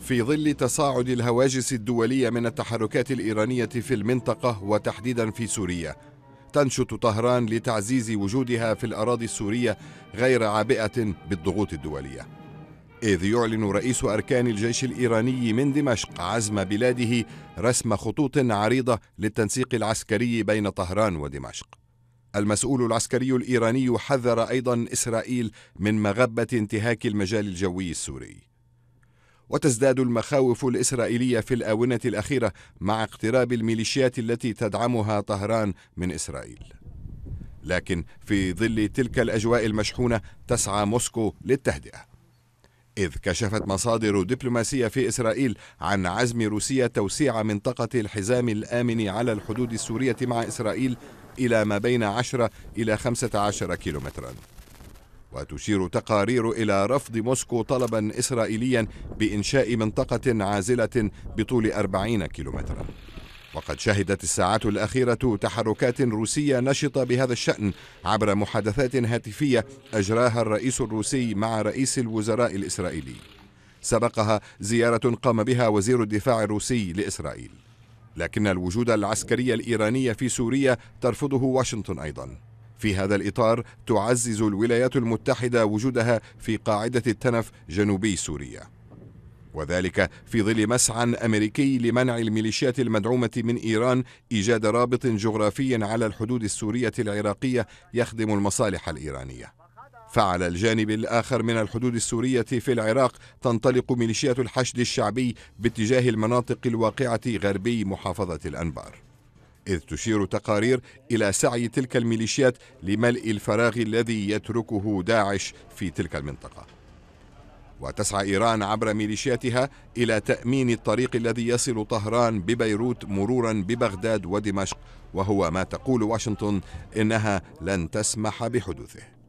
في ظل تصاعد الهواجس الدولية من التحركات الإيرانية في المنطقة وتحديدا في سوريا تنشط طهران لتعزيز وجودها في الأراضي السورية غير عابئة بالضغوط الدولية إذ يعلن رئيس أركان الجيش الإيراني من دمشق عزم بلاده رسم خطوط عريضة للتنسيق العسكري بين طهران ودمشق المسؤول العسكري الإيراني حذر أيضا إسرائيل من مغبة انتهاك المجال الجوي السوري وتزداد المخاوف الإسرائيلية في الآونة الأخيرة مع اقتراب الميليشيات التي تدعمها طهران من إسرائيل لكن في ظل تلك الأجواء المشحونة تسعى موسكو للتهدئة إذ كشفت مصادر دبلوماسية في إسرائيل عن عزم روسيا توسيع منطقة الحزام الآمن على الحدود السورية مع إسرائيل إلى ما بين 10 إلى 15 كيلومتراً وتشير تقارير إلى رفض موسكو طلبا إسرائيليا بإنشاء منطقة عازلة بطول 40 كيلومترا وقد شهدت الساعات الأخيرة تحركات روسية نشطة بهذا الشأن عبر محادثات هاتفية أجراها الرئيس الروسي مع رئيس الوزراء الإسرائيلي سبقها زيارة قام بها وزير الدفاع الروسي لإسرائيل لكن الوجود العسكري الإيراني في سوريا ترفضه واشنطن أيضاً في هذا الإطار تعزز الولايات المتحدة وجودها في قاعدة التنف جنوبي سوريا وذلك في ظل مسعى امريكي لمنع الميليشيات المدعومه من ايران ايجاد رابط جغرافي على الحدود السوريه العراقيه يخدم المصالح الايرانيه فعلى الجانب الآخر من الحدود السورية في العراق تنطلق ميليشيات الحشد الشعبي باتجاه المناطق الواقعة غربي محافظة الأنبار إذ تشير تقارير إلى سعي تلك الميليشيات لملء الفراغ الذي يتركه داعش في تلك المنطقة وتسعى إيران عبر ميليشياتها إلى تأمين الطريق الذي يصل طهران ببيروت مرورا ببغداد ودمشق وهو ما تقول واشنطن إنها لن تسمح بحدوثه